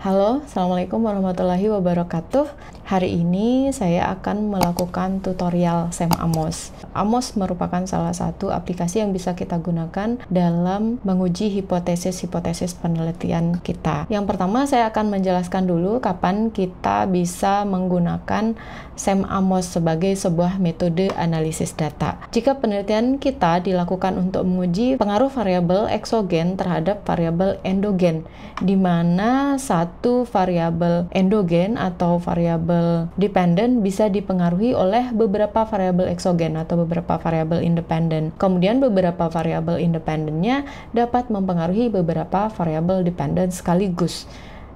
Halo, Assalamualaikum warahmatullahi wabarakatuh. Hari ini saya akan melakukan tutorial SEM Amos. Amos merupakan salah satu aplikasi yang bisa kita gunakan dalam menguji hipotesis-hipotesis penelitian kita. Yang pertama, saya akan menjelaskan dulu kapan kita bisa menggunakan SEM Amos sebagai sebuah metode analisis data. Jika penelitian kita dilakukan untuk menguji pengaruh variabel eksogen terhadap variabel endogen, di mana saat satu variabel endogen atau variabel dependent bisa dipengaruhi oleh beberapa variabel eksogen atau beberapa variabel independen. Kemudian beberapa variabel independennya dapat mempengaruhi beberapa variabel dependent sekaligus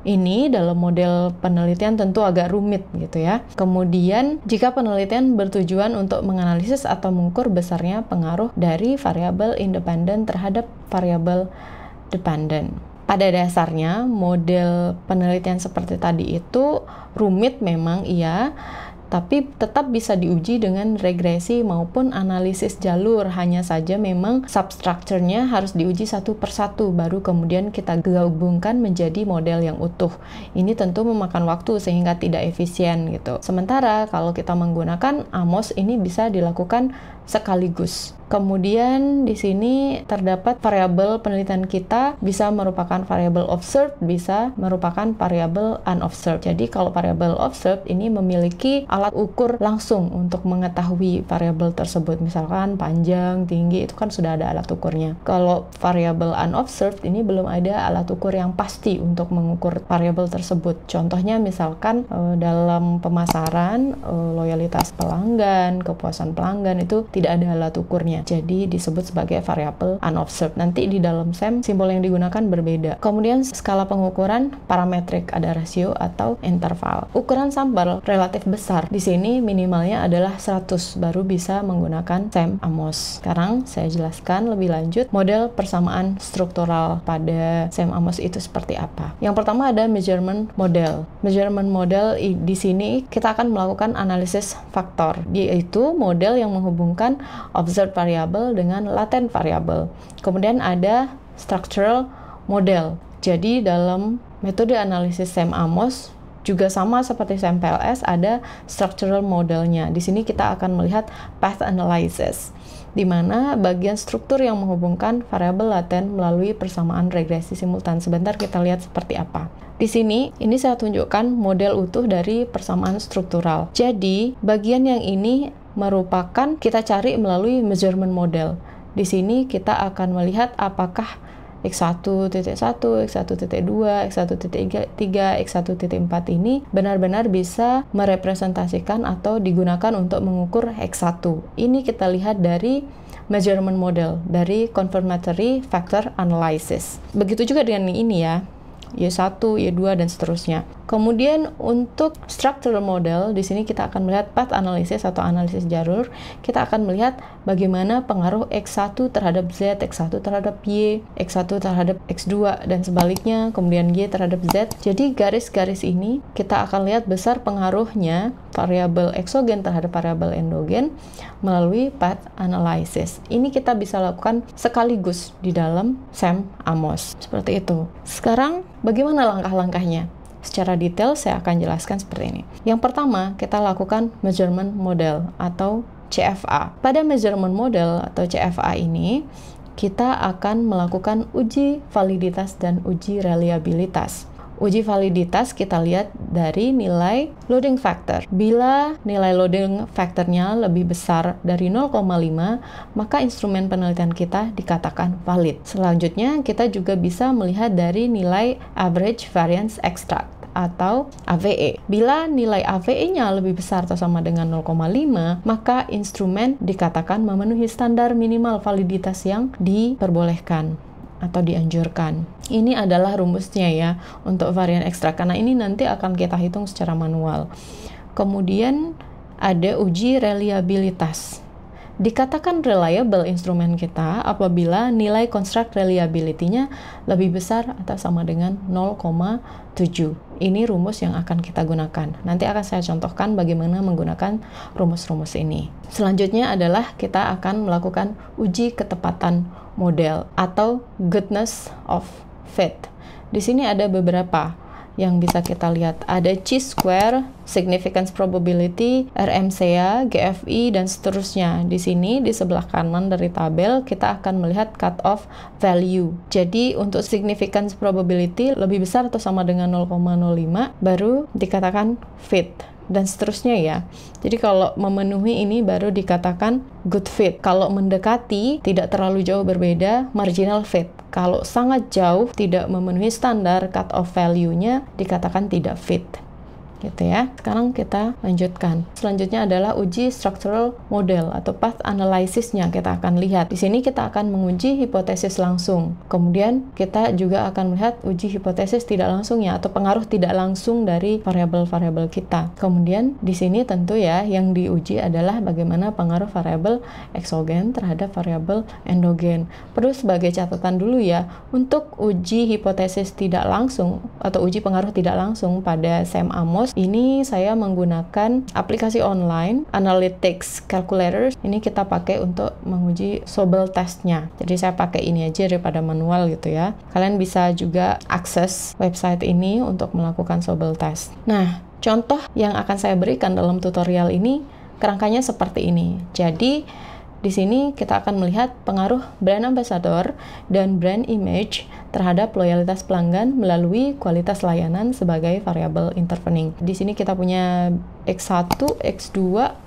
ini dalam model penelitian tentu agak rumit gitu ya. Kemudian jika penelitian bertujuan untuk menganalisis atau mengukur besarnya pengaruh dari variabel independen terhadap variabel dependent pada dasarnya model penelitian seperti tadi itu rumit memang iya, tapi tetap bisa diuji dengan regresi maupun analisis jalur. Hanya saja memang substrukturnya harus diuji satu persatu baru kemudian kita gabungkan menjadi model yang utuh. Ini tentu memakan waktu sehingga tidak efisien gitu. Sementara kalau kita menggunakan AMOS ini bisa dilakukan sekaligus. Kemudian di sini terdapat variabel penelitian kita bisa merupakan variabel observed, bisa merupakan variabel unobserved. Jadi kalau variabel observed ini memiliki alat ukur langsung untuk mengetahui variabel tersebut. Misalkan panjang, tinggi itu kan sudah ada alat ukurnya. Kalau variabel unobserved ini belum ada alat ukur yang pasti untuk mengukur variabel tersebut. Contohnya misalkan eh, dalam pemasaran eh, loyalitas pelanggan, kepuasan pelanggan itu tidak ada alat ukurnya. Jadi disebut sebagai variabel unobserved. Nanti di dalam SEM simbol yang digunakan berbeda. Kemudian skala pengukuran parametrik ada rasio atau interval. Ukuran sampel relatif besar. Di sini minimalnya adalah 100 baru bisa menggunakan SEM AMOS. Sekarang saya jelaskan lebih lanjut model persamaan struktural pada SEM AMOS itu seperti apa. Yang pertama ada measurement model. Measurement model di sini kita akan melakukan analisis faktor, yaitu model yang menghubungkan menggabungkan observed variable dengan latent variable. Kemudian ada structural model. Jadi dalam metode analisis Sam Amos juga sama seperti Sam PLS ada structural modelnya. Di sini kita akan melihat path analysis di mana bagian struktur yang menghubungkan variabel laten melalui persamaan regresi simultan. Sebentar kita lihat seperti apa. Di sini, ini saya tunjukkan model utuh dari persamaan struktural. Jadi, bagian yang ini merupakan kita cari melalui measurement model. Di sini kita akan melihat apakah X1.1, X1.2, X1.3, X1.4 ini benar-benar bisa merepresentasikan atau digunakan untuk mengukur X1. Ini kita lihat dari measurement model, dari confirmatory factor analysis. Begitu juga dengan ini ya, Y1, Y2, dan seterusnya. Kemudian untuk structural model, di sini kita akan melihat path analysis atau analisis jalur. Kita akan melihat bagaimana pengaruh X1 terhadap Z, X1 terhadap Y, X1 terhadap X2, dan sebaliknya, kemudian Y terhadap Z. Jadi garis-garis ini kita akan lihat besar pengaruhnya variabel eksogen terhadap variabel endogen melalui path analysis. Ini kita bisa lakukan sekaligus di dalam SEM AMOS. Seperti itu. Sekarang Bagaimana langkah-langkahnya? Secara detail saya akan jelaskan seperti ini. Yang pertama, kita lakukan measurement model atau CFA. Pada measurement model atau CFA ini, kita akan melakukan uji validitas dan uji reliabilitas. Uji validitas kita lihat dari nilai loading factor. Bila nilai loading factornya lebih besar dari 0,5, maka instrumen penelitian kita dikatakan valid. Selanjutnya, kita juga bisa melihat dari nilai average variance extract atau AVE. Bila nilai AVE-nya lebih besar atau sama dengan 0,5, maka instrumen dikatakan memenuhi standar minimal validitas yang diperbolehkan atau dianjurkan. Ini adalah rumusnya ya untuk varian ekstra karena ini nanti akan kita hitung secara manual. Kemudian ada uji reliabilitas. Dikatakan reliable instrumen kita apabila nilai kontrak reliability-nya lebih besar atau sama dengan 0,7. Ini rumus yang akan kita gunakan. Nanti akan saya contohkan bagaimana menggunakan rumus-rumus ini. Selanjutnya adalah kita akan melakukan uji ketepatan model atau goodness of fit. Di sini ada beberapa yang bisa kita lihat. Ada chi-square, significance probability, RMCA, GFI, dan seterusnya. Di sini, di sebelah kanan dari tabel, kita akan melihat cutoff value. Jadi, untuk significance probability lebih besar atau sama dengan 0,05, baru dikatakan fit dan seterusnya ya. Jadi kalau memenuhi ini baru dikatakan good fit. Kalau mendekati tidak terlalu jauh berbeda marginal fit. Kalau sangat jauh tidak memenuhi standar cut off value-nya dikatakan tidak fit gitu ya. Sekarang kita lanjutkan. Selanjutnya adalah uji structural model atau path analysisnya kita akan lihat. Di sini kita akan menguji hipotesis langsung. Kemudian kita juga akan melihat uji hipotesis tidak langsungnya atau pengaruh tidak langsung dari variabel-variabel kita. Kemudian di sini tentu ya yang diuji adalah bagaimana pengaruh variabel eksogen terhadap variabel endogen. Perlu sebagai catatan dulu ya untuk uji hipotesis tidak langsung atau uji pengaruh tidak langsung pada SEM AMOS Kaos. Ini saya menggunakan aplikasi online Analytics Calculator. Ini kita pakai untuk menguji Sobel testnya. Jadi saya pakai ini aja daripada manual gitu ya. Kalian bisa juga akses website ini untuk melakukan Sobel test. Nah, contoh yang akan saya berikan dalam tutorial ini kerangkanya seperti ini. Jadi di sini kita akan melihat pengaruh brand ambassador dan brand image terhadap loyalitas pelanggan melalui kualitas layanan sebagai variabel intervening. Di sini kita punya X1, X2,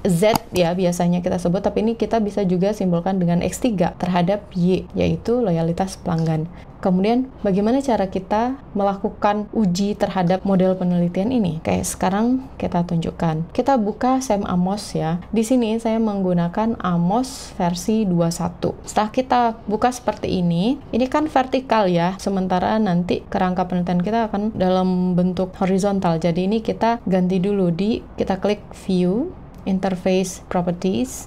Z ya biasanya kita sebut, tapi ini kita bisa juga simbolkan dengan X3 terhadap Y, yaitu loyalitas pelanggan. Kemudian bagaimana cara kita melakukan uji terhadap model penelitian ini? Kayak sekarang kita tunjukkan. Kita buka SEM Amos ya. Di sini saya menggunakan Amos versi 21. Setelah kita buka seperti ini, ini kan vertikal ya. Sementara nanti kerangka penelitian kita akan dalam bentuk horizontal. Jadi ini kita ganti dulu di kita klik view, interface properties.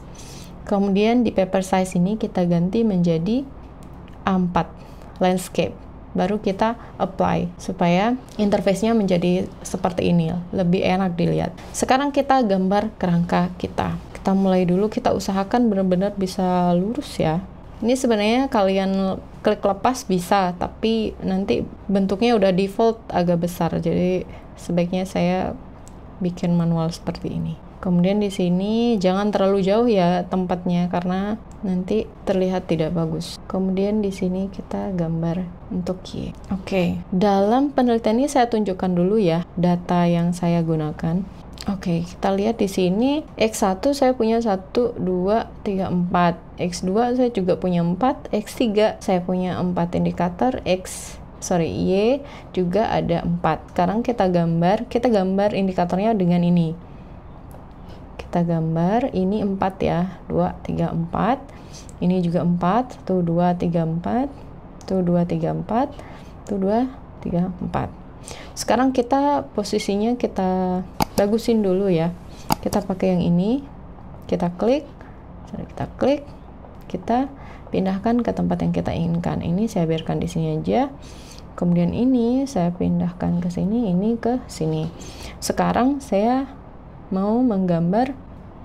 Kemudian di paper size ini kita ganti menjadi A4 landscape baru kita apply supaya interface-nya menjadi seperti ini, lebih enak dilihat. Sekarang kita gambar kerangka kita. Kita mulai dulu, kita usahakan benar-benar bisa lurus ya. Ini sebenarnya kalian klik lepas bisa, tapi nanti bentuknya udah default agak besar. Jadi sebaiknya saya bikin manual seperti ini. Kemudian di sini jangan terlalu jauh ya tempatnya karena nanti terlihat tidak bagus. Kemudian di sini kita gambar untuk Y. Oke, okay. dalam penelitian ini saya tunjukkan dulu ya data yang saya gunakan. Oke, okay, kita lihat di sini X1 saya punya 1 2 3 4. X2 saya juga punya 4, X3 saya punya 4 indikator, X sorry Y juga ada 4. Sekarang kita gambar, kita gambar indikatornya dengan ini kita gambar ini 4 ya 2 3 4 ini juga 4 1 2 3 4 1 2 3 4 1 2 3 4 sekarang kita posisinya kita bagusin dulu ya kita pakai yang ini kita klik kita klik kita pindahkan ke tempat yang kita inginkan ini saya biarkan di sini aja kemudian ini saya pindahkan ke sini ini ke sini sekarang saya mau menggambar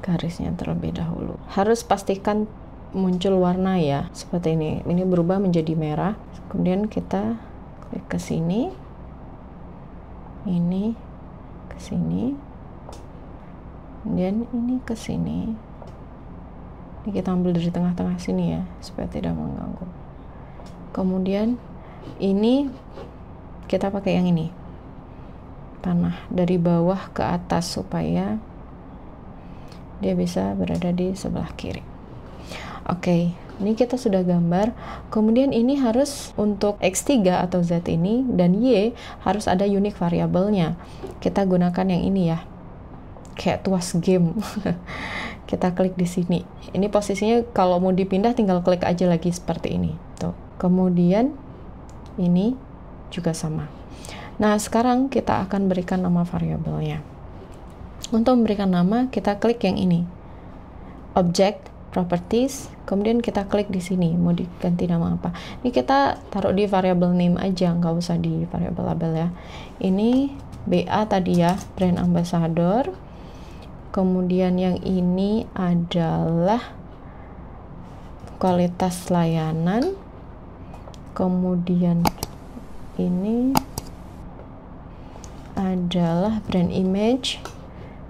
garisnya terlebih dahulu. Harus pastikan muncul warna ya, seperti ini. Ini berubah menjadi merah. Kemudian kita klik ke sini. Ini ke sini. Kemudian ini ke sini. Ini kita ambil dari tengah-tengah sini ya, supaya tidak mengganggu. Kemudian ini kita pakai yang ini tanah dari bawah ke atas supaya dia bisa berada di sebelah kiri. Oke, ini kita sudah gambar. Kemudian ini harus untuk X3 atau Z ini dan Y harus ada unique variabelnya. Kita gunakan yang ini ya. Kayak tuas game. kita klik di sini. Ini posisinya kalau mau dipindah tinggal klik aja lagi seperti ini. Tuh. Kemudian ini juga sama. Nah, sekarang kita akan berikan nama variabelnya. Untuk memberikan nama, kita klik yang ini. Object, properties, kemudian kita klik di sini, mau diganti nama apa. Ini kita taruh di variable name aja, nggak usah di variable label ya. Ini BA tadi ya, brand ambassador. Kemudian yang ini adalah kualitas layanan. Kemudian ini adalah brand image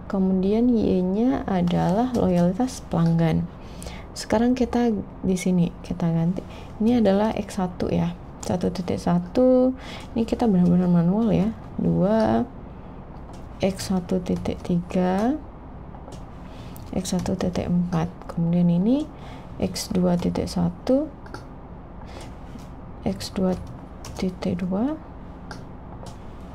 kemudian Y-nya adalah loyalitas pelanggan sekarang kita di sini kita ganti ini adalah X1 ya 1.1 ini kita benar-benar manual ya 2 X1.3 X1.4 kemudian ini X2.1 X2.2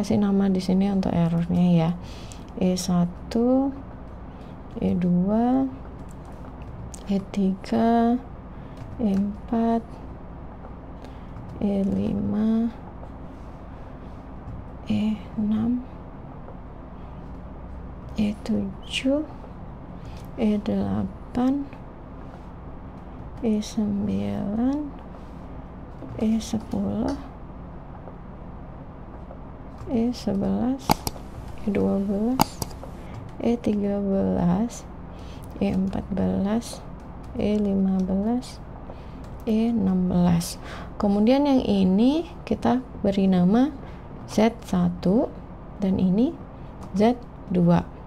kasih nama di sini untuk errornya ya E1 E2 E3 E4 E5 E6 E7 E8 E9 E10 E11 E12 E13 E14 E15 E16 kemudian yang ini kita beri nama Z1 dan ini Z2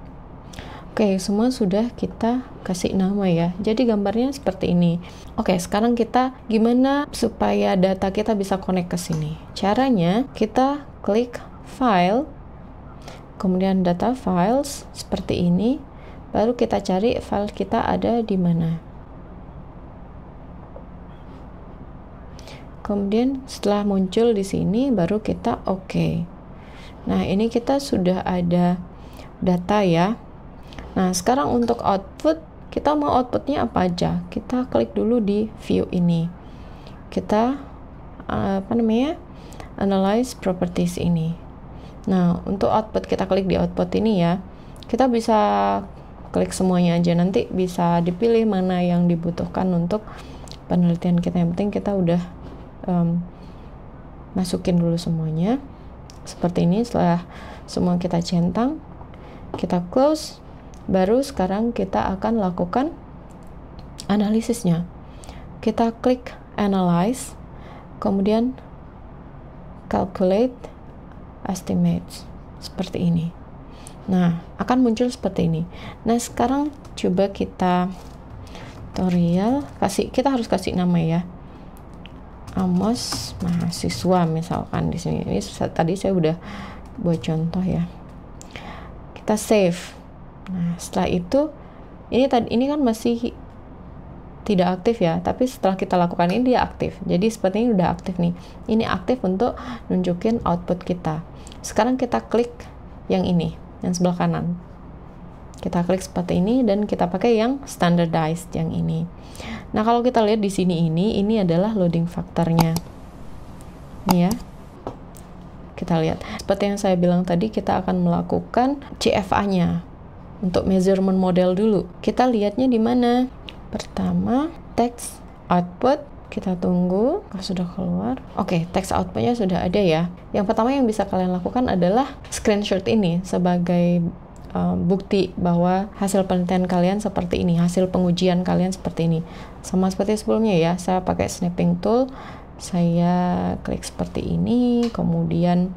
Oke, semua sudah kita kasih nama ya. Jadi gambarnya seperti ini. Oke, sekarang kita gimana supaya data kita bisa connect ke sini? Caranya kita klik file kemudian data files seperti ini baru kita cari file kita ada di mana kemudian setelah muncul di sini baru kita oke okay. nah ini kita sudah ada data ya nah sekarang untuk output kita mau outputnya apa aja kita klik dulu di view ini kita apa namanya analyze properties ini Nah, untuk output kita klik di output ini ya. Kita bisa klik semuanya aja nanti bisa dipilih mana yang dibutuhkan untuk penelitian kita. Yang penting kita udah um, masukin dulu semuanya. Seperti ini setelah semua kita centang, kita close, baru sekarang kita akan lakukan analisisnya. Kita klik analyze, kemudian calculate estimates seperti ini. Nah, akan muncul seperti ini. Nah, sekarang coba kita tutorial kasih kita harus kasih nama ya. Amos mahasiswa misalkan di sini. Ini tadi saya udah buat contoh ya. Kita save. Nah, setelah itu ini tadi ini kan masih tidak aktif ya, tapi setelah kita lakukan ini dia aktif. Jadi seperti ini udah aktif nih. Ini aktif untuk nunjukin output kita. Sekarang kita klik yang ini, yang sebelah kanan. Kita klik seperti ini dan kita pakai yang standardized yang ini. Nah, kalau kita lihat di sini ini, ini adalah loading faktornya. Ini ya. Kita lihat. Seperti yang saya bilang tadi, kita akan melakukan CFA-nya untuk measurement model dulu. Kita lihatnya di mana? pertama text output kita tunggu kalau sudah keluar oke okay, text outputnya sudah ada ya yang pertama yang bisa kalian lakukan adalah screenshot ini sebagai uh, bukti bahwa hasil penelitian kalian seperti ini hasil pengujian kalian seperti ini sama seperti sebelumnya ya saya pakai snapping tool saya klik seperti ini kemudian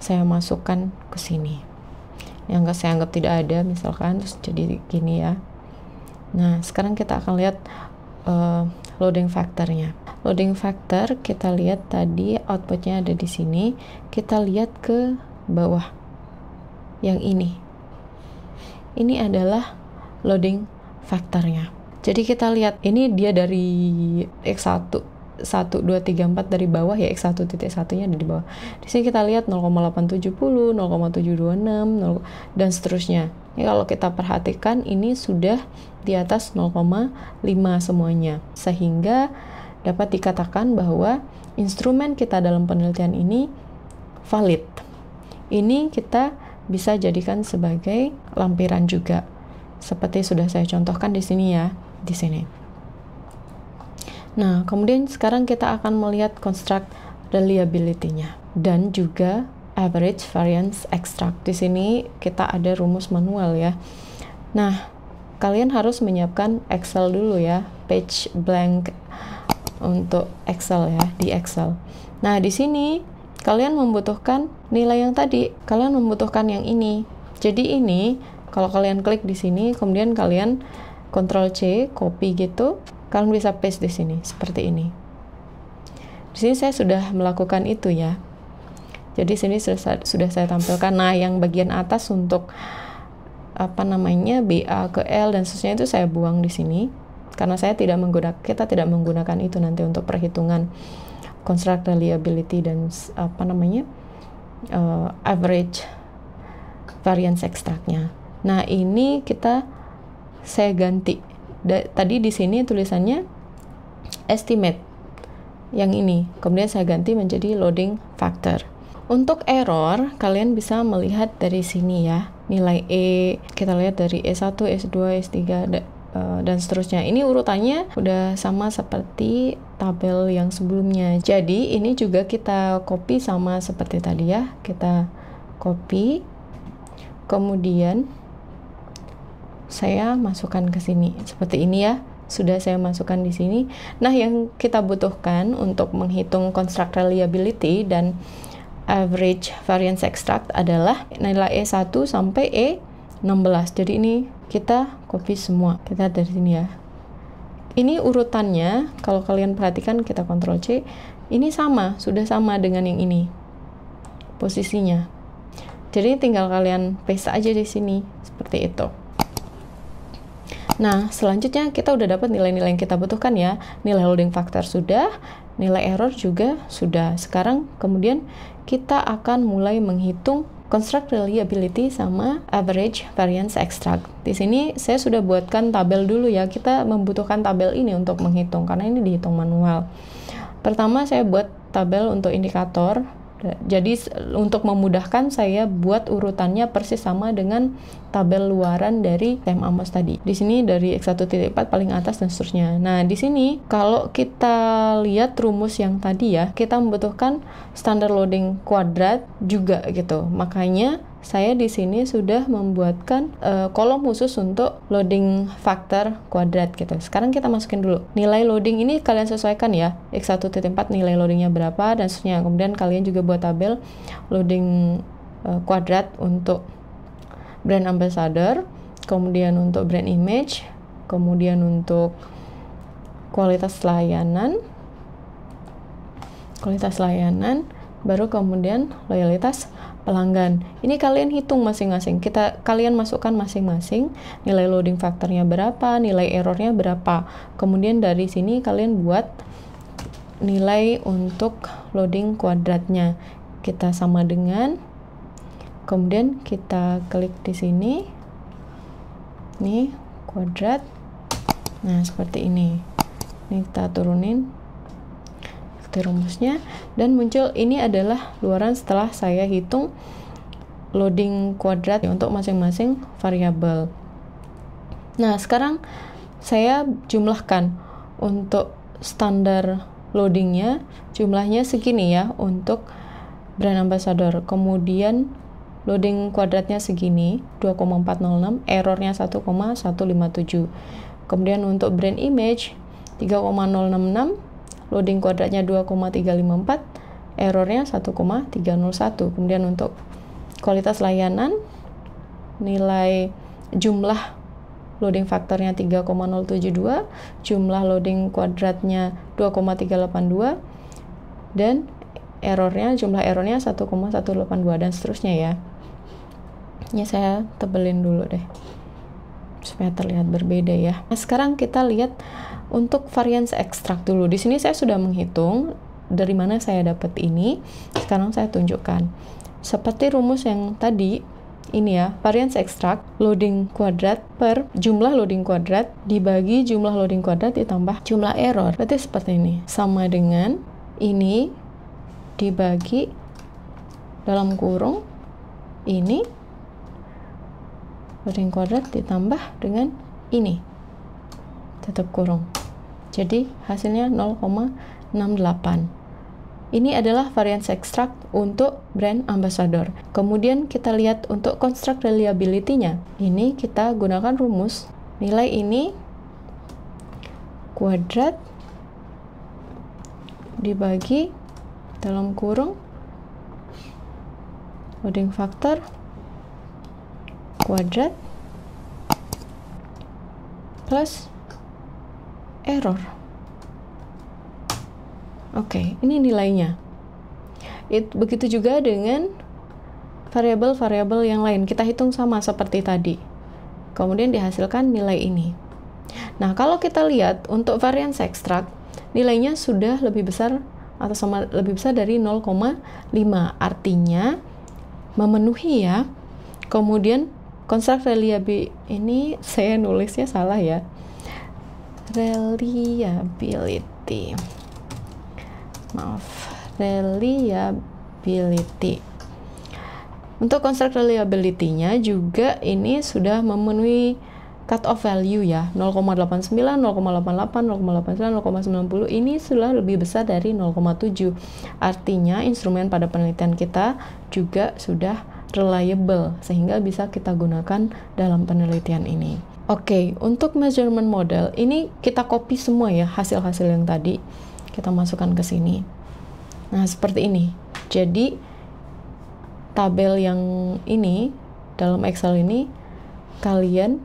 saya masukkan ke sini yang saya anggap tidak ada misalkan terus jadi gini ya Nah, sekarang kita akan lihat uh, loading factor-nya. Loading factor kita lihat tadi outputnya ada di sini. Kita lihat ke bawah yang ini. Ini adalah loading factor-nya. Jadi kita lihat ini dia dari X1 1, 2, 3, 4 dari bawah ya X1 titik satunya ada di bawah. Di sini kita lihat 0,870, 0,726, dan seterusnya. Ini kalau kita perhatikan ini sudah di atas 0,5 semuanya. Sehingga dapat dikatakan bahwa instrumen kita dalam penelitian ini valid. Ini kita bisa jadikan sebagai lampiran juga. Seperti sudah saya contohkan di sini ya, di sini. Nah, kemudian sekarang kita akan melihat konstruk reliability-nya dan juga average variance extract. Di sini kita ada rumus manual ya. Nah, kalian harus menyiapkan Excel dulu ya, page blank untuk Excel ya, di Excel. Nah, di sini kalian membutuhkan nilai yang tadi, kalian membutuhkan yang ini. Jadi ini kalau kalian klik di sini, kemudian kalian Ctrl C, copy gitu, kalian bisa paste di sini seperti ini. Di sini saya sudah melakukan itu ya. Jadi sini sudah, sudah saya tampilkan. Nah, yang bagian atas untuk apa namanya BA ke L dan seterusnya itu saya buang di sini karena saya tidak menggunakan kita tidak menggunakan itu nanti untuk perhitungan construct reliability dan apa namanya uh, average variance extractnya. Nah ini kita saya ganti. Da, tadi di sini tulisannya estimate yang ini, kemudian saya ganti menjadi loading factor. Untuk error, kalian bisa melihat dari sini ya. Nilai E, kita lihat dari E1, E2, E3, dan seterusnya. Ini urutannya udah sama seperti tabel yang sebelumnya. Jadi, ini juga kita copy sama seperti tadi ya. Kita copy. Kemudian saya masukkan ke sini seperti ini ya sudah saya masukkan di sini. Nah, yang kita butuhkan untuk menghitung construct reliability dan average variance extract adalah nilai E1 sampai E16. Jadi ini kita copy semua. Kita dari sini ya. Ini urutannya, kalau kalian perhatikan kita kontrol C, ini sama, sudah sama dengan yang ini. Posisinya. Jadi tinggal kalian paste aja di sini, seperti itu. Nah, selanjutnya kita udah dapat nilai-nilai yang kita butuhkan ya. Nilai holding factor sudah, nilai error juga sudah. Sekarang kemudian kita akan mulai menghitung construct reliability sama average variance extract. Di sini saya sudah buatkan tabel dulu ya. Kita membutuhkan tabel ini untuk menghitung karena ini dihitung manual. Pertama saya buat tabel untuk indikator jadi untuk memudahkan saya buat urutannya persis sama dengan tabel luaran dari time Amos tadi. Di sini dari X1.4 paling atas dan seterusnya. Nah, di sini kalau kita lihat rumus yang tadi ya, kita membutuhkan standar loading kuadrat juga gitu. Makanya saya di sini sudah membuatkan uh, kolom khusus untuk loading factor kuadrat gitu. Sekarang kita masukin dulu. Nilai loading ini kalian sesuaikan ya. X1.4 nilai loadingnya berapa dan seterusnya. Kemudian kalian juga buat tabel loading uh, kuadrat untuk brand ambassador, kemudian untuk brand image, kemudian untuk kualitas layanan, kualitas layanan, baru kemudian loyalitas pelanggan. Ini kalian hitung masing-masing. Kita kalian masukkan masing-masing nilai loading faktornya berapa, nilai errornya berapa. Kemudian dari sini kalian buat nilai untuk loading kuadratnya. Kita sama dengan kemudian kita klik di sini. Nih, kuadrat. Nah, seperti ini. Ini kita turunin seperti rumusnya dan muncul ini adalah luaran setelah saya hitung loading kuadrat ya, untuk masing-masing variabel. Nah, sekarang saya jumlahkan untuk standar loadingnya jumlahnya segini ya untuk brand ambassador. Kemudian loading kuadratnya segini 2,406, errornya 1,157. Kemudian untuk brand image 3,066 loading kuadratnya 2,354, errornya 1,301. Kemudian untuk kualitas layanan, nilai jumlah loading faktornya 3,072, jumlah loading kuadratnya 2,382, dan errornya jumlah errornya 1,182 dan seterusnya ya. Ini saya tebelin dulu deh supaya terlihat berbeda ya. Nah, sekarang kita lihat untuk variance ekstrak dulu, di sini saya sudah menghitung dari mana saya dapat ini. Sekarang saya tunjukkan. Seperti rumus yang tadi, ini ya, variance ekstrak loading kuadrat per jumlah loading kuadrat dibagi jumlah loading kuadrat ditambah jumlah error. Berarti seperti ini. Sama dengan ini dibagi dalam kurung ini loading kuadrat ditambah dengan ini. tetap kurung. Jadi hasilnya 0,68. Ini adalah varian extract untuk brand ambassador. Kemudian kita lihat untuk construct reliability-nya. Ini kita gunakan rumus nilai ini kuadrat dibagi dalam kurung loading factor kuadrat plus error. Oke, okay, ini nilainya. It, begitu juga dengan variabel-variabel yang lain. Kita hitung sama seperti tadi. Kemudian dihasilkan nilai ini. Nah, kalau kita lihat untuk variance extract, nilainya sudah lebih besar atau sama lebih besar dari 0,5 artinya memenuhi ya kemudian construct reliability ini saya nulisnya salah ya reliability maaf reliability untuk construct reliability-nya juga ini sudah memenuhi cut off value ya 0,89, 0,88, 0,89, 0,90 ini sudah lebih besar dari 0,7 artinya instrumen pada penelitian kita juga sudah reliable sehingga bisa kita gunakan dalam penelitian ini Oke, okay, untuk measurement model ini kita copy semua ya hasil-hasil yang tadi kita masukkan ke sini. Nah, seperti ini. Jadi tabel yang ini dalam Excel ini kalian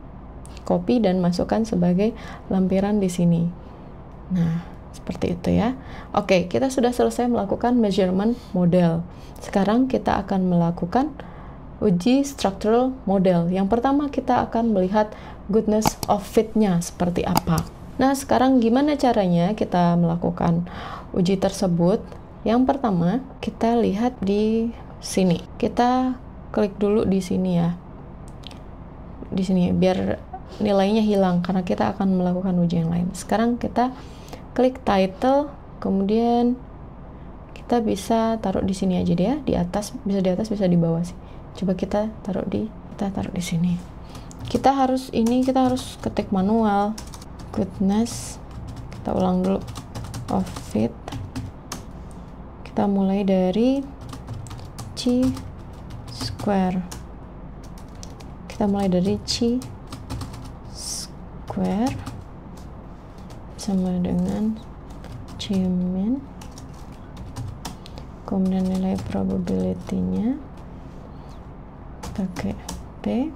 copy dan masukkan sebagai lampiran di sini. Nah, seperti itu ya. Oke, okay, kita sudah selesai melakukan measurement model. Sekarang kita akan melakukan uji structural model. Yang pertama kita akan melihat goodness of fitnya seperti apa. Nah, sekarang gimana caranya kita melakukan uji tersebut? Yang pertama, kita lihat di sini. Kita klik dulu di sini ya. Di sini biar nilainya hilang karena kita akan melakukan uji yang lain. Sekarang kita klik title, kemudian kita bisa taruh di sini aja deh ya, di atas, bisa di atas, bisa di bawah sih. Coba kita taruh di kita taruh di sini kita harus ini kita harus ketik manual goodness kita ulang dulu of it kita mulai dari c square kita mulai dari c square sama dengan c min kemudian nilai probability-nya pakai p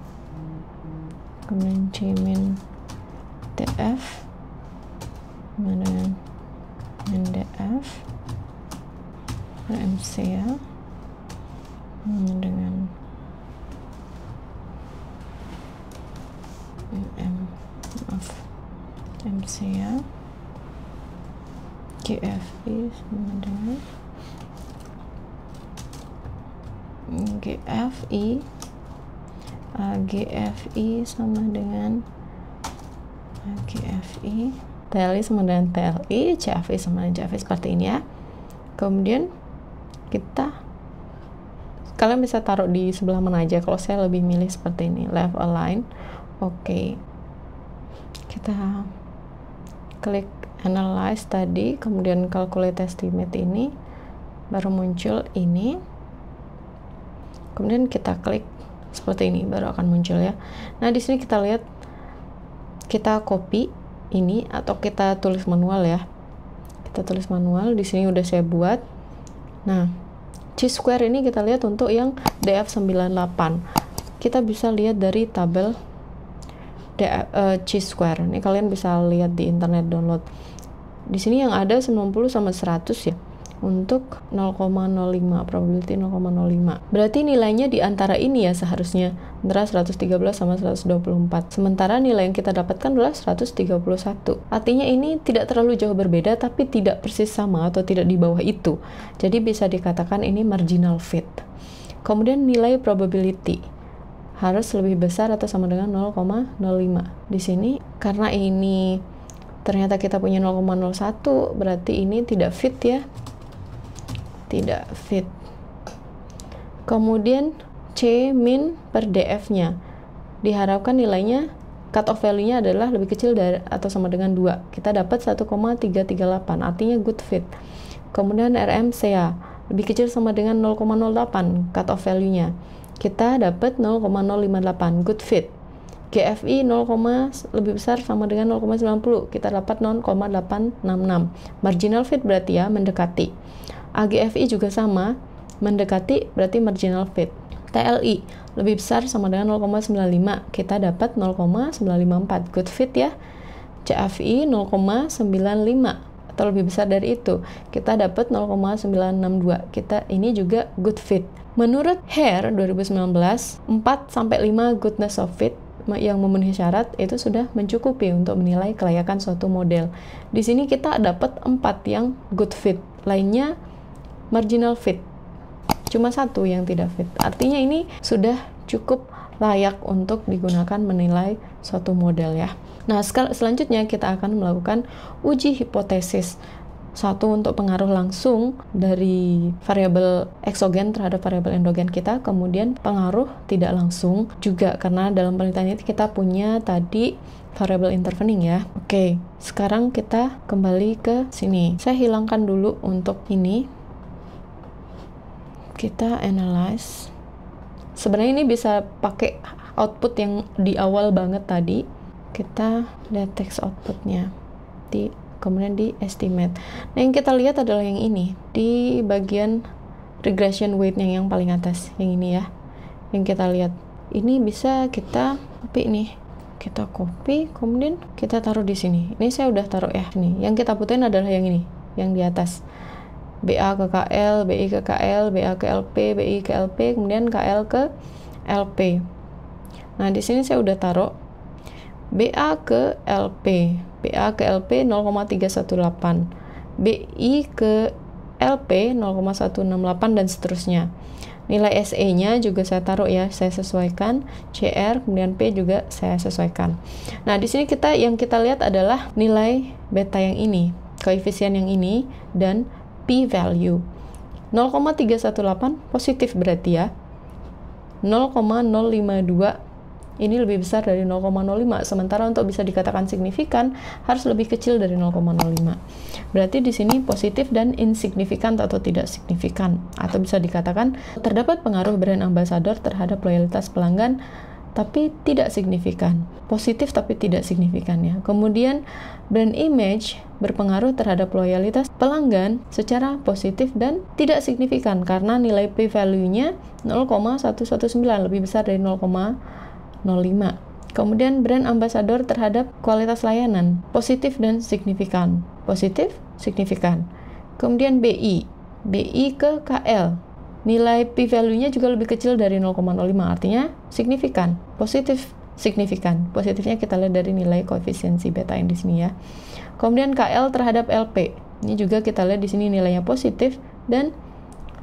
kemudian C min DF kemudian min DF MC ya dengan M maaf MC ya GFB sama dengan GFI AGFI sama dengan AGFI TLI sama dengan TLI CFI sama dengan CFI seperti ini ya kemudian kita kalian bisa taruh di sebelah mana aja kalau saya lebih milih seperti ini left align oke okay. kita klik analyze tadi kemudian calculate estimate ini baru muncul ini kemudian kita klik seperti ini baru akan muncul ya nah di sini kita lihat kita copy ini atau kita tulis manual ya kita tulis manual di sini udah saya buat nah C square ini kita lihat untuk yang DF98 kita bisa lihat dari tabel DF, uh, eh, C square ini kalian bisa lihat di internet download di sini yang ada 90 sama 100 ya untuk 0,05 probability 0,05 berarti nilainya di antara ini ya seharusnya antara 113 sama 124 sementara nilai yang kita dapatkan adalah 131 artinya ini tidak terlalu jauh berbeda tapi tidak persis sama atau tidak di bawah itu jadi bisa dikatakan ini marginal fit kemudian nilai probability harus lebih besar atau sama dengan 0,05. Di sini karena ini ternyata kita punya 0,01 berarti ini tidak fit ya tidak fit. Kemudian C min per DF-nya. Diharapkan nilainya cut off value-nya adalah lebih kecil dari atau sama dengan 2. Kita dapat 1,338, artinya good fit. Kemudian RMCA lebih kecil sama dengan 0,08 cut off value-nya. Kita dapat 0,058 good fit. GFI 0, lebih besar sama dengan 0,90. Kita dapat 0,866. Marginal fit berarti ya mendekati. AGFI juga sama, mendekati berarti marginal fit. TLI lebih besar sama dengan 0,95. Kita dapat 0,954. Good fit ya. CFI 0,95 atau lebih besar dari itu. Kita dapat 0,962. Kita ini juga good fit. Menurut HAIR 2019, 4 sampai 5 goodness of fit yang memenuhi syarat itu sudah mencukupi untuk menilai kelayakan suatu model. Di sini kita dapat 4 yang good fit. Lainnya marginal fit. Cuma satu yang tidak fit. Artinya ini sudah cukup layak untuk digunakan menilai suatu model ya. Nah, selanjutnya kita akan melakukan uji hipotesis. Satu untuk pengaruh langsung dari variabel eksogen terhadap variabel endogen kita, kemudian pengaruh tidak langsung juga karena dalam penelitian ini kita punya tadi variabel intervening ya. Oke, sekarang kita kembali ke sini. Saya hilangkan dulu untuk ini kita analyze sebenarnya ini bisa pakai output yang di awal banget tadi kita lihat text outputnya di kemudian di estimate nah yang kita lihat adalah yang ini di bagian regression weight yang yang paling atas yang ini ya yang kita lihat ini bisa kita copy nih kita copy kemudian kita taruh di sini ini saya udah taruh ya nih yang kita butuhin adalah yang ini yang di atas BA ke KL, BI ke KL, BA ke LP, BI ke LP, kemudian KL ke LP. Nah, di sini saya udah taruh BA ke LP, BA ke LP 0,318, BI ke LP 0,168 dan seterusnya. Nilai SE-nya juga saya taruh ya, saya sesuaikan. CR kemudian P juga saya sesuaikan. Nah, di sini kita yang kita lihat adalah nilai beta yang ini, koefisien yang ini dan p-value. 0,318 positif berarti ya. 0,052 ini lebih besar dari 0,05 sementara untuk bisa dikatakan signifikan harus lebih kecil dari 0,05 berarti di sini positif dan insignifikan atau tidak signifikan atau bisa dikatakan terdapat pengaruh brand ambassador terhadap loyalitas pelanggan tapi tidak signifikan. Positif tapi tidak signifikan ya. Kemudian brand image berpengaruh terhadap loyalitas pelanggan secara positif dan tidak signifikan karena nilai p-value-nya 0,119 lebih besar dari 0,05. Kemudian brand ambassador terhadap kualitas layanan positif dan signifikan. Positif, signifikan. Kemudian BI, BI ke KL Nilai p-value-nya juga lebih kecil dari 0,05, artinya signifikan, positif, signifikan. Positifnya kita lihat dari nilai koefisiensi beta di sini ya. Kemudian KL terhadap LP. Ini juga kita lihat di sini nilainya positif dan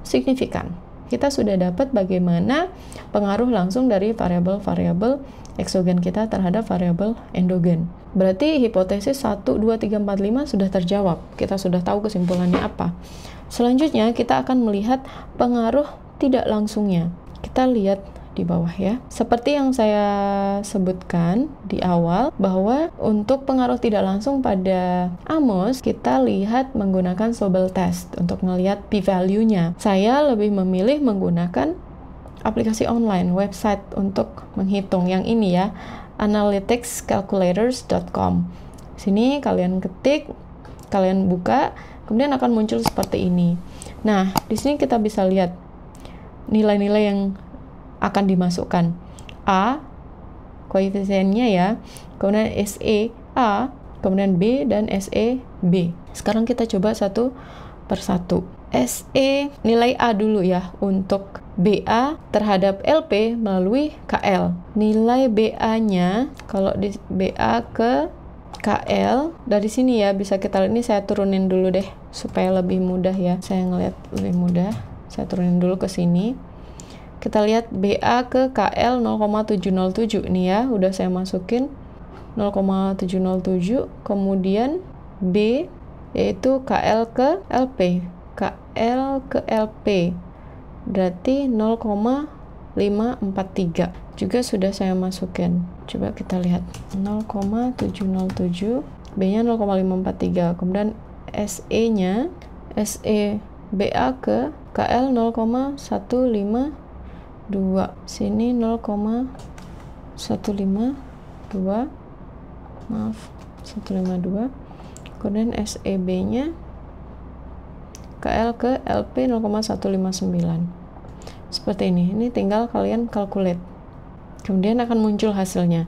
signifikan. Kita sudah dapat bagaimana pengaruh langsung dari variabel-variabel eksogen kita terhadap variabel endogen. Berarti hipotesis 1, 2, 3, 4, 5 sudah terjawab. Kita sudah tahu kesimpulannya apa. Selanjutnya kita akan melihat pengaruh tidak langsungnya. Kita lihat di bawah ya. Seperti yang saya sebutkan di awal bahwa untuk pengaruh tidak langsung pada Amos kita lihat menggunakan Sobel test untuk melihat p-value-nya. Saya lebih memilih menggunakan aplikasi online website untuk menghitung yang ini ya, analyticscalculators.com. Sini kalian ketik, kalian buka kemudian akan muncul seperti ini. Nah, di sini kita bisa lihat nilai-nilai yang akan dimasukkan. A koefisiennya ya, kemudian SE A, kemudian B dan SE B. Sekarang kita coba satu persatu. SE nilai A dulu ya untuk BA terhadap LP melalui KL. Nilai BA-nya kalau di BA ke KL dari sini ya bisa kita lihat ini saya turunin dulu deh supaya lebih mudah ya saya ngeliat lebih mudah saya turunin dulu ke sini kita lihat BA ke KL 0,707 nih ya udah saya masukin 0,707 kemudian B yaitu KL ke LP KL ke LP berarti 0, 543 juga sudah saya masukin coba kita lihat 0,707 e B nya 0,543 kemudian SE nya SE BA ke KL 0,152 sini 0,152 maaf 152 kemudian SEB nya KL ke LP 0,159 seperti ini ini tinggal kalian calculate kemudian akan muncul hasilnya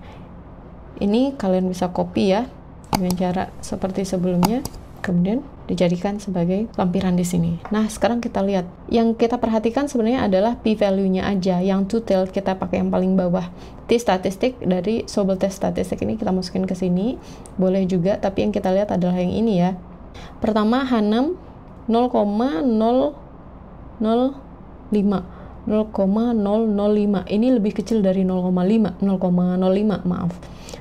ini kalian bisa copy ya dengan cara seperti sebelumnya kemudian dijadikan sebagai lampiran di sini. Nah, sekarang kita lihat. Yang kita perhatikan sebenarnya adalah p-value-nya aja. Yang detail kita pakai yang paling bawah. T-statistik dari Sobel test statistik ini kita masukin ke sini. Boleh juga, tapi yang kita lihat adalah yang ini ya. Pertama, H6 0,005 0,005 ini lebih kecil dari 0,5 0,05 maaf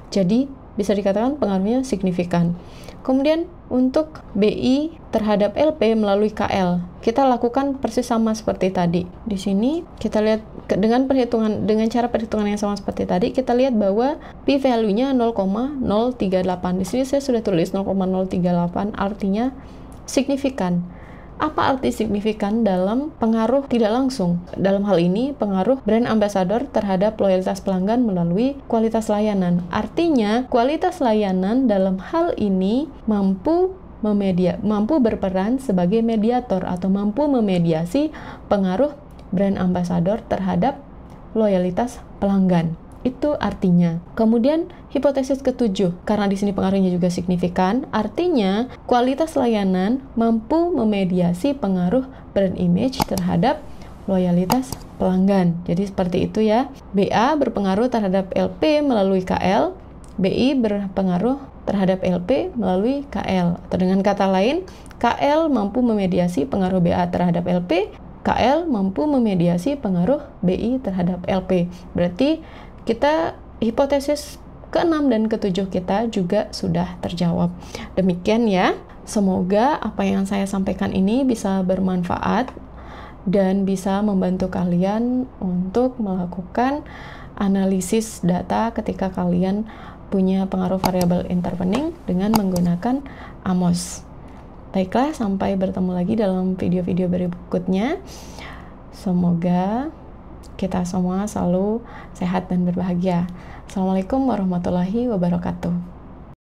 jadi bisa dikatakan pengaruhnya signifikan kemudian untuk BI terhadap LP melalui KL kita lakukan persis sama seperti tadi di sini kita lihat dengan perhitungan dengan cara perhitungan yang sama seperti tadi kita lihat bahwa p value-nya 0,038 di sini saya sudah tulis 0,038 artinya signifikan apa arti signifikan dalam pengaruh tidak langsung? Dalam hal ini, pengaruh brand ambassador terhadap loyalitas pelanggan melalui kualitas layanan. Artinya, kualitas layanan dalam hal ini mampu memedia mampu berperan sebagai mediator atau mampu memediasi pengaruh brand ambassador terhadap loyalitas pelanggan. Itu artinya. Kemudian hipotesis ketujuh, karena di sini pengaruhnya juga signifikan, artinya kualitas layanan mampu memediasi pengaruh brand image terhadap loyalitas pelanggan. Jadi seperti itu ya. BA berpengaruh terhadap LP melalui KL, BI berpengaruh terhadap LP melalui KL. Atau dengan kata lain, KL mampu memediasi pengaruh BA terhadap LP, KL mampu memediasi pengaruh BI terhadap LP. Berarti kita hipotesis keenam dan ketujuh kita juga sudah terjawab. Demikian ya. Semoga apa yang saya sampaikan ini bisa bermanfaat dan bisa membantu kalian untuk melakukan analisis data ketika kalian punya pengaruh variabel intervening dengan menggunakan AMOS. Baiklah, sampai bertemu lagi dalam video-video berikutnya. Semoga kita semua selalu sehat dan berbahagia. Assalamualaikum warahmatullahi wabarakatuh.